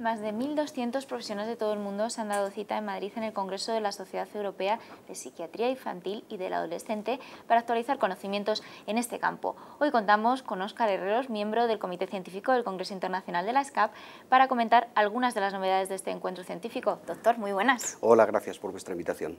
Más de 1.200 profesionales de todo el mundo se han dado cita en Madrid en el Congreso de la Sociedad Europea de Psiquiatría Infantil y del Adolescente para actualizar conocimientos en este campo. Hoy contamos con Óscar Herreros, miembro del Comité Científico del Congreso Internacional de la SCAP, para comentar algunas de las novedades de este encuentro científico. Doctor, muy buenas. Hola, gracias por vuestra invitación.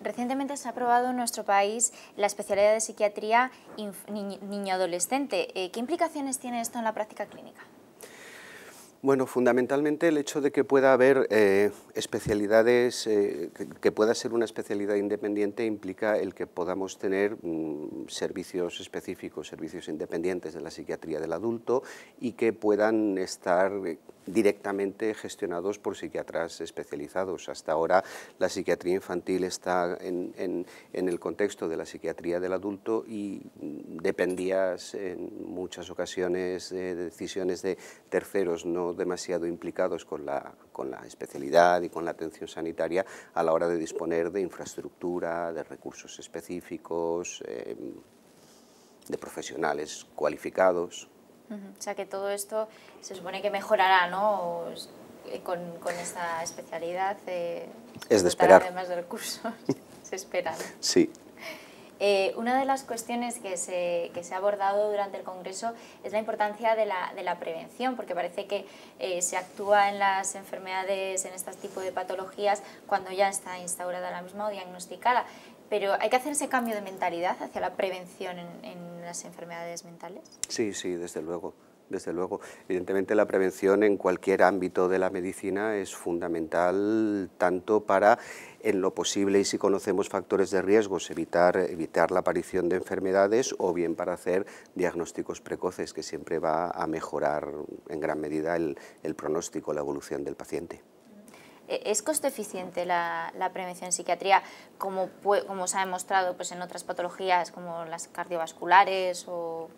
Recientemente se ha aprobado en nuestro país la especialidad de psiquiatría niño-adolescente. Eh, ¿Qué implicaciones tiene esto en la práctica clínica? Bueno, fundamentalmente el hecho de que pueda haber eh, especialidades, eh, que, pueda ser una especialidad independiente implica el que podamos tener mm, servicios específicos, servicios independientes de la psiquiatría del adulto y que puedan estar directamente gestionados por psiquiatras especializados. Hasta ahora la psiquiatría infantil está en, en el contexto de la psiquiatría del adulto y dependías en muchas ocasiones de decisiones de terceros, no demasiado implicados con la, con la especialidad y con la atención sanitaria a la hora de disponer de infraestructura, de recursos específicos, em, de profesionales cualificados. O sea que todo esto se supone que mejorará, ¿no? Eh, con, con esta especialidad. Eh, es de esperar. Además de recursos, se espera Sí. Eh, una de las cuestiones que se, ha abordado durante el Congreso es la importancia de la, prevención, porque parece que eh, se actúa en las enfermedades, en este tipo de patologías, cuando ya está instaurada la misma o diagnosticada. Pero hay que hacer ese cambio de mentalidad hacia la prevención en las enfermedades mentales. Sí, sí, desde luego. Desde luego, evidentemente la prevención en cualquier ámbito de la medicina es fundamental tanto para, en lo posible y si conocemos factores de riesgos, evitar, evitar la aparición de enfermedades o bien para hacer diagnósticos precoces, que siempre va a mejorar en gran medida el, pronóstico, la evolución del paciente. ¿E-, ¿Es costo eficiente la, prevención en psiquiatría, como, como se ha demostrado pues, en otras patologías como las cardiovasculares o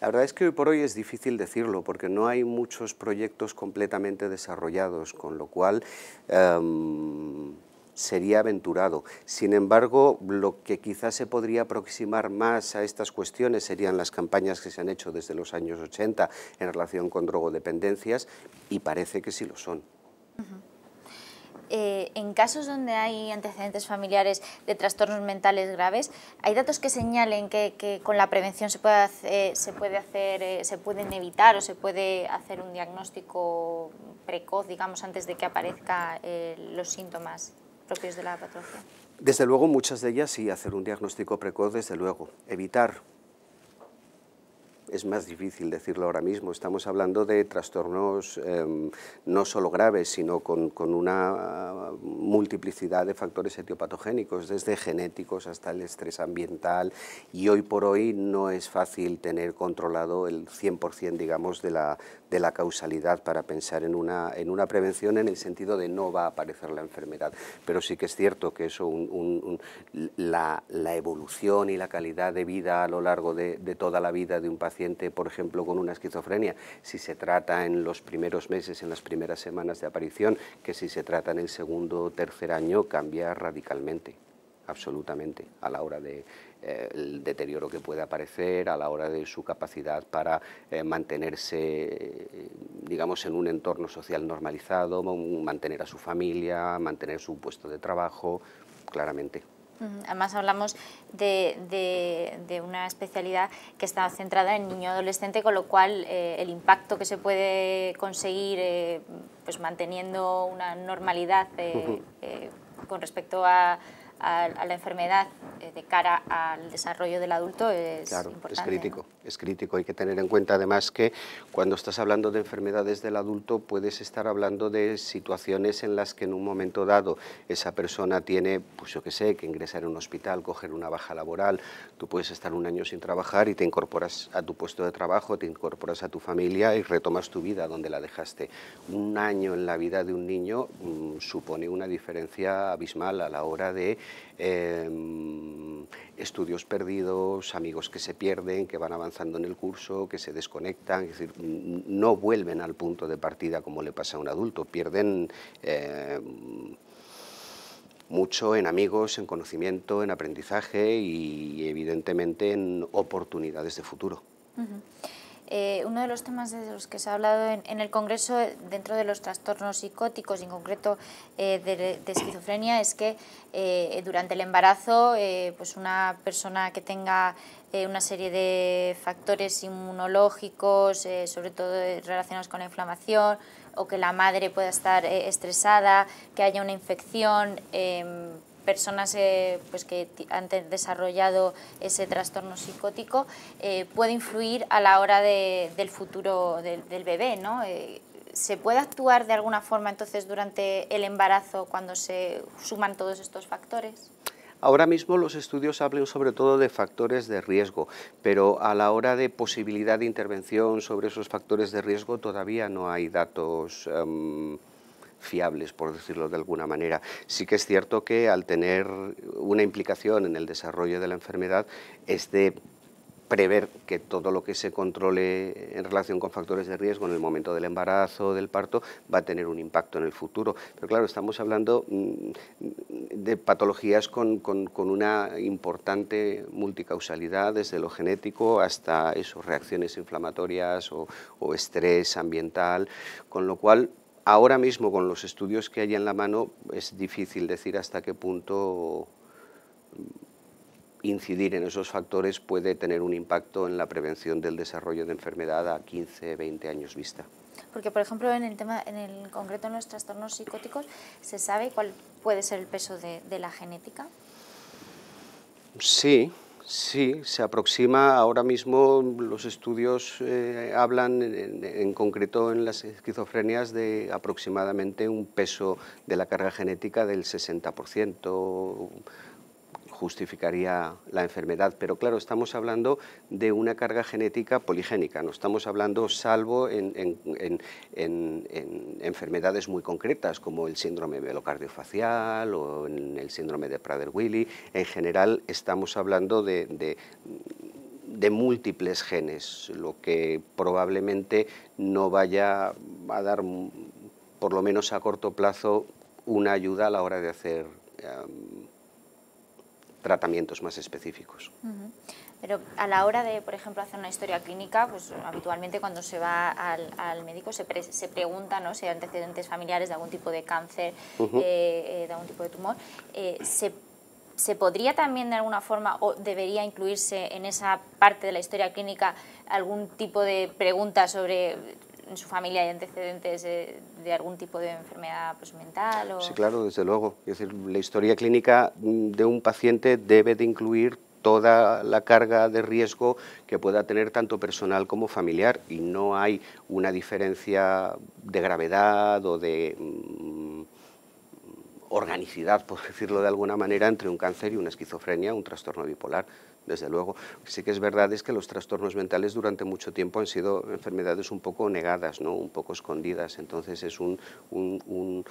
la verdad es que hoy por hoy es difícil decirlo porque no hay muchos proyectos completamente desarrollados, con lo cual em, sería aventurado. Sin embargo, lo que quizás se podría aproximar más a estas cuestiones serían las campañas que se han hecho desde los años 80 en relación con drogodependencias y parece que sí lo son. Eh, en casos donde hay antecedentes familiares de trastornos mentales graves, ¿hay datos que señalen que, con la prevención se puede eh, eh, se, pueden evitar o se puede hacer un diagnóstico precoz, digamos, antes de que aparezcan los síntomas propios de la patología? Desde luego, muchas de ellas sí, hacer un diagnóstico precoz, desde luego. Evitar es más difícil decirlo ahora mismo. Estamos hablando de trastornos em, no solo graves, sino con, una ah, multiplicidad de factores etiopatogénicos, desde genéticos hasta el estrés ambiental, y hoy por hoy no es fácil tener controlado el 100%, digamos, de la, de la causalidad para pensar en una, en una prevención en el sentido de no va a aparecer la enfermedad. Pero sí que es cierto que eso, la, evolución y la calidad de vida a lo largo de toda la vida de un paciente, por ejemplo, con una esquizofrenia, si se trata en los primeros meses, en las primeras semanas de aparición, que si se trata en el segundo o tercer año, cambia radicalmente absolutamente a la hora del eh, deterioro que puede aparecer, a la hora de su capacidad para eh, mantenerse, digamos, en un entorno social normalizado, mantener a su familia, mantener su puesto de trabajo, claramente. Mm, además hablamos de, de, una especialidad que está centrada en niño adolescente, con lo cual eh, el impacto que se puede conseguir eh, pues manteniendo una normalidad eh, con respecto a a, la enfermedad eh, de cara al desarrollo del adulto es Es crítico, es crítico. Hay que tener en cuenta además que cuando estás hablando de enfermedades del adulto puedes estar hablando de situaciones en las que en un momento dado esa persona tiene, pues yo qué sé, que ingresar en un hospital, coger una baja laboral, tú puedes estar un año sin trabajar y te incorporas a tu puesto de trabajo, te incorporas a tu familia y retomas tu vida donde la dejaste. Un año en la vida de un niño mm, supone una diferencia abismal a la hora de Em, estudios perdidos, amigos que se pierden, que van avanzando en el curso, que se desconectan, es decir, no vuelven al punto de partida como le pasa a un adulto, pierden... Em, mucho en amigos, en conocimiento, en aprendizaje y evidentemente en oportunidades de futuro. Eh, uno de los temas de los que se ha hablado en, el Congreso dentro de los trastornos psicóticos, y en concreto eh, de, esquizofrenia, es que eh, durante el embarazo pues una persona que tenga una serie de factores inmunológicos, sobre todo relacionados con la inflamación, o que la madre pueda estar estresada, que haya una infección em, personas eh, pues que han desarrollado ese trastorno psicótico eh, puede influir a la hora del futuro del, bebé, ¿no? Eh, ¿Se puede actuar de alguna forma entonces durante el embarazo cuando se suman todos estos factores? Ahora mismo los estudios hablan sobre todo de factores de riesgo, pero a la hora de posibilidad de intervención sobre esos factores de riesgo todavía no hay datos em, fiables, por decirlo de alguna manera. Sí que es cierto que al tener una implicación en el desarrollo de la enfermedad es de prever que todo lo que se controle en relación con factores de riesgo en el momento del embarazo, del parto, va a tener un impacto en el futuro. Pero claro, estamos hablando mm, de patologías con, una importante multicausalidad, desde lo genético hasta eso, reacciones inflamatorias o, o estrés ambiental, con lo cual Ahora mismo, con los estudios que hay en la mano, es difícil decir hasta qué punto mm, incidir en esos factores puede tener un impacto en la prevención del desarrollo de enfermedad a 15, 20 años vista. Porque, por ejemplo, en el tema, en el concreto en los trastornos psicóticos, ¿se sabe cuál puede ser el peso de, de la genética? Sí, Sí, se aproxima. Ahora mismo los estudios eh, hablan en, en, concreto en las esquizofrenias de aproximadamente un peso de la carga genética del 60%, justificaría la enfermedad. Pero claro, estamos hablando de una carga genética poligénica, no estamos hablando salvo en, enfermedades muy concretas como el síndrome velocardiofacial o en el síndrome de Prader-Willi. En general estamos hablando de, múltiples genes, lo que probablemente no vaya a dar, por lo menos a corto plazo, una ayuda a la hora de hacer eh, tratamientos más específicos. Pero a la hora de, por ejemplo, hacer una historia clínica, pues habitualmente cuando se va al, médico se, se pregunta ¿no? si hay antecedentes familiares de algún tipo de cáncer, eh, eh, de algún tipo de tumor. Eh, ¿se, ¿Se podría también de alguna forma o debería incluirse en esa parte de la historia clínica algún tipo de pregunta sobre en su familia hay antecedentes de, algún tipo de enfermedad pues, mental? Sí, claro, desde luego. Es decir, la historia clínica de un paciente debe de incluir toda la carga de riesgo que pueda tener tanto personal como familiar y no hay una diferencia de gravedad o de mm, organicidad, por decirlo de alguna manera, entre un cáncer y una esquizofrenia, un trastorno bipolar desde luego. Sí que es verdad es que los trastornos mentales durante mucho tiempo han sido enfermedades un poco negadas, ¿no? un poco escondidas, entonces es un, un,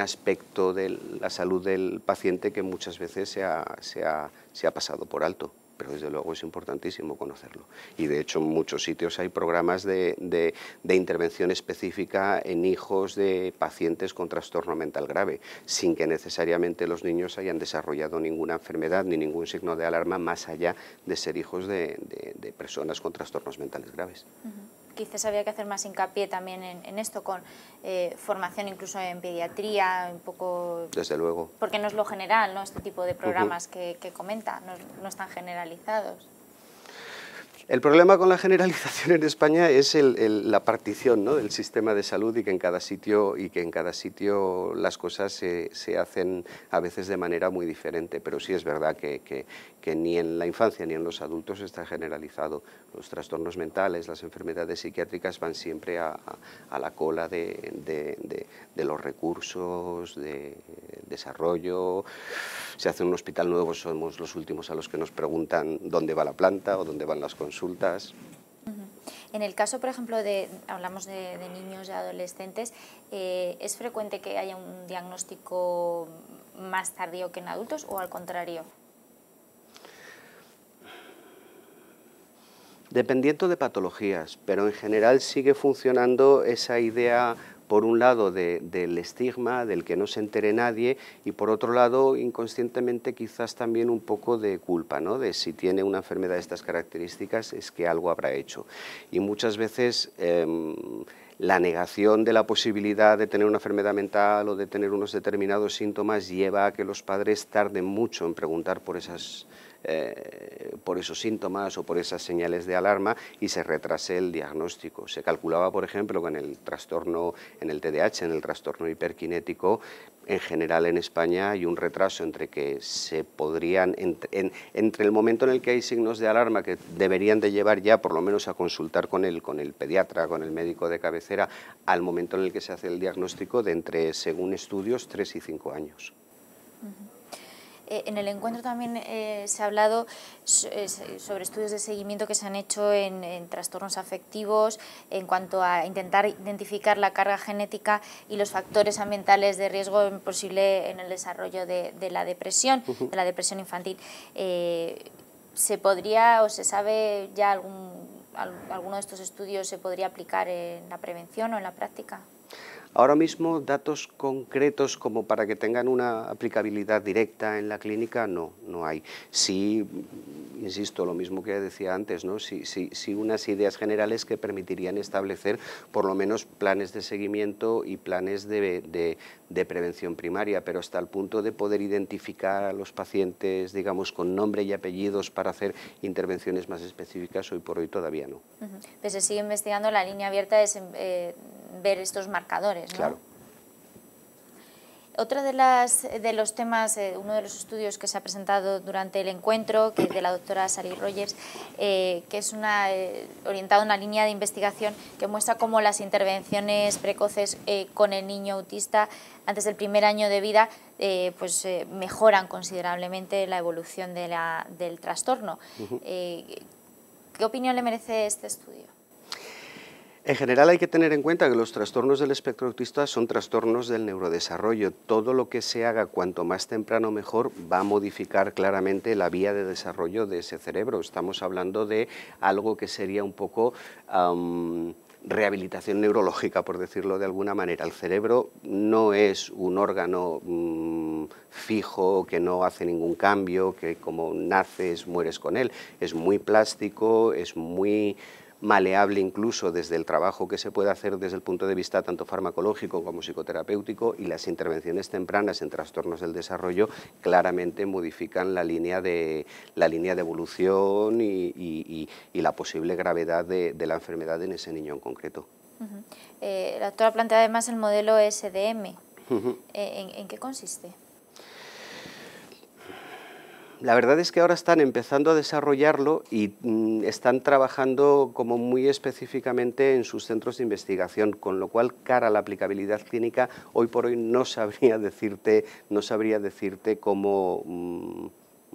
aspecto de la salud del paciente que muchas veces se ha, se ha, se ha pasado por alto pero desde luego es importantísimo conocerlo. Y de hecho en muchos sitios hay programas de, intervención específica en hijos de pacientes con trastorno mental grave, sin que necesariamente los niños hayan desarrollado ninguna enfermedad ni ningún signo de alarma más allá de ser hijos de, personas con trastornos mentales graves quizás había que hacer más hincapié también en, esto, con eh, formación incluso en pediatría, un poco... Desde luego. Porque no es lo general, ¿no? Este tipo de programas que, que comenta, no están generalizados. El problema con la generalización en España es la partición del sistema de salud y que en cada sitio, y que en cada sitio las cosas se, hacen a veces de manera muy diferente, pero sí es verdad que, ni en la infancia ni en los adultos está generalizado. Los trastornos mentales, las enfermedades psiquiátricas van siempre a, la cola de, de, los recursos, de desarrollo. Se hace un hospital nuevo, somos los últimos a los que nos preguntan dónde va la planta o dónde van las consultas en el caso, por ejemplo, de, hablamos de, niños y adolescentes, eh, ¿es frecuente que haya un diagnóstico más tardío que en adultos o al contrario? Dependiendo de patologías, pero en general sigue funcionando esa idea por un lado del estigma, del que no se entere nadie, y por otro lado, inconscientemente quizás también un poco de culpa, de si tiene una enfermedad de estas características es que algo habrá hecho. Y muchas veces... Em, la negación de la posibilidad de tener una enfermedad mental o de tener unos determinados síntomas lleva a que los padres tarden mucho en preguntar por esas eh, por esos síntomas o por esas señales de alarma y se retrase el diagnóstico. Se calculaba, por ejemplo, que en el trastorno en el TDAH, en el trastorno hiperkinético, en general en España hay un retraso entre que se podrían, entre, el momento en el que hay signos de alarma que deberían de llevar ya por lo menos a consultar con el, con el pediatra, con el médico de cabecera, al momento en el que se hace el diagnóstico de entre, según estudios, tres y cinco años. Eh, en el encuentro también eh, se ha hablado eh, sobre estudios de seguimiento que se han hecho en, trastornos afectivos, en cuanto a intentar identificar la carga genética y los factores ambientales de riesgo posible en el desarrollo de, la depresión, de la depresión infantil. ¿Se podría o se sabe ya algún, alguno de estos estudios se podría aplicar en la prevención o en la práctica? Ahora mismo datos concretos como para que tengan una aplicabilidad directa en la clínica no, no hay insisto, lo mismo que decía antes, ¿no? si, unas ideas generales que permitirían establecer por lo menos planes de seguimiento y planes de, prevención primaria, pero hasta el punto de poder identificar a los pacientes, digamos, con nombre y apellidos para hacer intervenciones más específicas, hoy por hoy todavía no. Pues se sigue investigando la línea abierta, es eh, ver estos marcadores, ¿no? Claro. Otro de, las, de los temas, eh, uno de los estudios que se ha presentado durante el encuentro, que es de la doctora Sally Rogers, eh, que es una, eh, orientado a una línea de investigación que muestra cómo las intervenciones precoces con el niño autista antes del primer año de vida pues, mejoran considerablemente la evolución de del trastorno. ¿Qué opinión le merece este estudio? En general hay que tener en cuenta que los trastornos del espectro autista son trastornos del neurodesarrollo. Todo lo que se haga cuanto más temprano mejor va a modificar claramente la vía de desarrollo de ese cerebro. Estamos hablando de algo que sería un poco... rehabilitación neurológica, por decirlo de alguna manera. El cerebro no es un órgano mm, fijo que no hace ningún cambio, que como naces mueres con él. Es muy plástico, es muy maleable incluso desde el trabajo que se puede hacer desde el punto de vista tanto farmacológico como psicoterapéutico y las intervenciones tempranas en trastornos del desarrollo claramente modifican la línea de, la línea de evolución y, la posible gravedad de, la enfermedad en ese niño en concreto. Eh, la doctora plantea además el modelo SDM. Eh, ¿En qué consiste? la verdad es que ahora están empezando a desarrollarlo y mm, están trabajando como muy específicamente en sus centros de investigación, con lo cual cara a la aplicabilidad clínica hoy por hoy no sabría decirte, no sabría decirte cómo... Mm,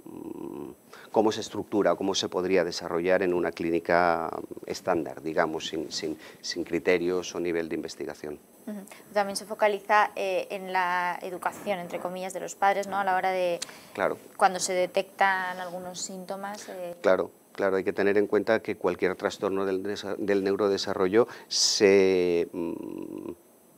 Mm, cómo se estructura, cómo se podría desarrollar en una clínica estándar, digamos, sin, sin, criterios o nivel de investigación. También se focaliza eh, en la educación, entre comillas, de los padres, ¿no? A la hora de... Claro. Cuando se detectan algunos síntomas... Eh. Claro, claro, hay que tener en cuenta que cualquier trastorno del, neurodesarrollo se... Mm,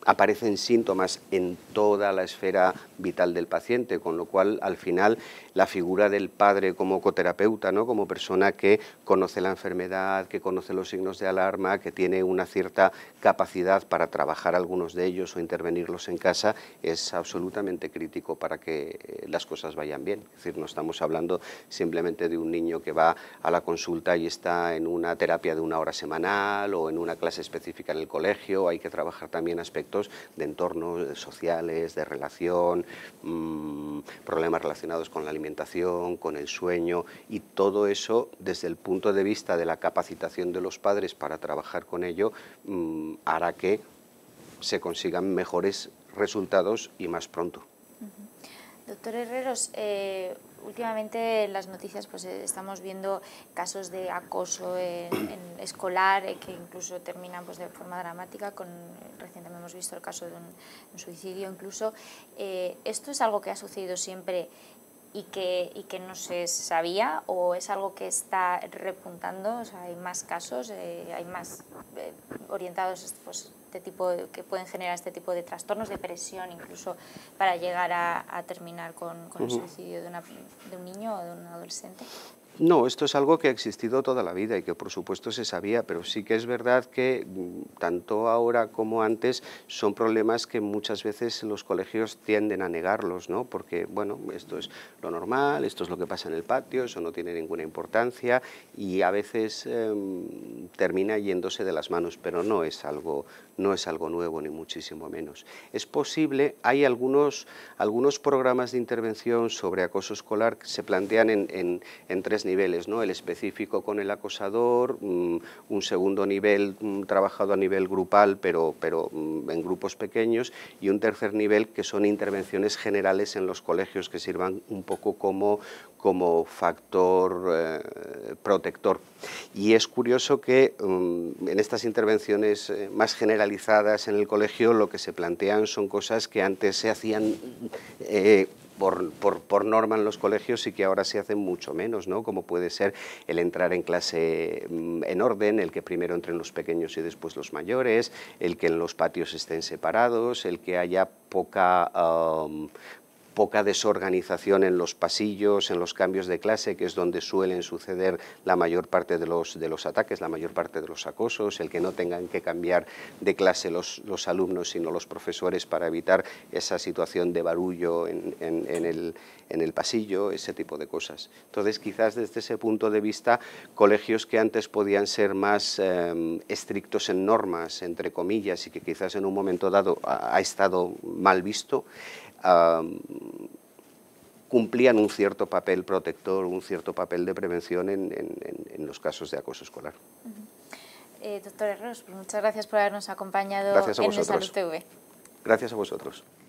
aparecen síntomas en toda la esfera vital del paciente, con lo cual al final la figura del padre como coterapeuta, ¿no? como persona que conoce la enfermedad, que conoce los signos de alarma, que tiene una cierta capacidad para trabajar algunos de ellos o intervenirlos en casa, es absolutamente crítico para que eh, las cosas vayan bien. Es decir, no estamos hablando simplemente de un niño que va a la consulta y está en una terapia de una hora semanal o en una clase específica en el colegio, hay que trabajar también aspectos de entornos sociales, de relación, mm, problemas relacionados con la alimentación, con el sueño y todo eso desde el punto de vista de la capacitación de los padres para trabajar con ello mm, hará que se consigan mejores resultados y más pronto. Doctor Herreros, eh, últimamente en las noticias pues, eh, estamos viendo casos de acoso en, escolar eh, que incluso terminan pues, de forma dramática con hemos visto el caso de un, suicidio incluso, eh, ¿esto es algo que ha sucedido siempre y que, que no se sabía o es algo que está repuntando? ¿Hay más casos, eh, hay más eh, orientados pues, este tipo que pueden generar este tipo de trastornos, de depresión incluso, para llegar a, terminar con, el suicidio de, de un niño o de un adolescente? No, esto es algo que ha existido toda la vida y que por supuesto se sabía, pero sí que es verdad que mm, tanto ahora como antes son problemas que muchas veces los colegios tienden a negarlos, ¿no? porque bueno, esto es lo normal, esto es lo que pasa en el patio, eso no tiene ninguna importancia y a veces em, termina yéndose de las manos, pero no es algo no es algo nuevo, ni muchísimo menos. Es posible, hay algunos, algunos programas de intervención sobre acoso escolar que se plantean en, tres niveles, ¿no? el específico con el acosador, mm, un segundo nivel mm, trabajado a nivel grupal, pero, pero mm, en grupos pequeños, y un tercer nivel que son intervenciones generales en los colegios que sirvan un poco como, como factor eh, protector. Y es curioso que mm, en estas intervenciones eh, más generalizadas en el colegio lo que se plantean son cosas que antes se hacían eh, por, norma en los colegios y que ahora se hacen mucho menos, Como puede ser el entrar en clase mm, en orden, el que primero entren los pequeños y después los mayores, el que en los patios estén separados, el que haya poca, poca desorganización en los pasillos, en los cambios de clase, que es donde suelen suceder la mayor parte de los, de los ataques, la mayor parte de los acosos, el que no tengan que cambiar de clase los, alumnos, sino los profesores para evitar esa situación de barullo en, el, pasillo, ese tipo de cosas. Entonces, quizás desde ese punto de vista, colegios que antes podían ser más em, estrictos en normas, entre comillas, y que quizás en un momento dado ha estado mal visto, cumplían un cierto papel protector, un cierto papel de prevención en, los casos de acoso escolar. Eh, Doctora pues muchas gracias por habernos acompañado en Salud TV. Gracias a vosotros.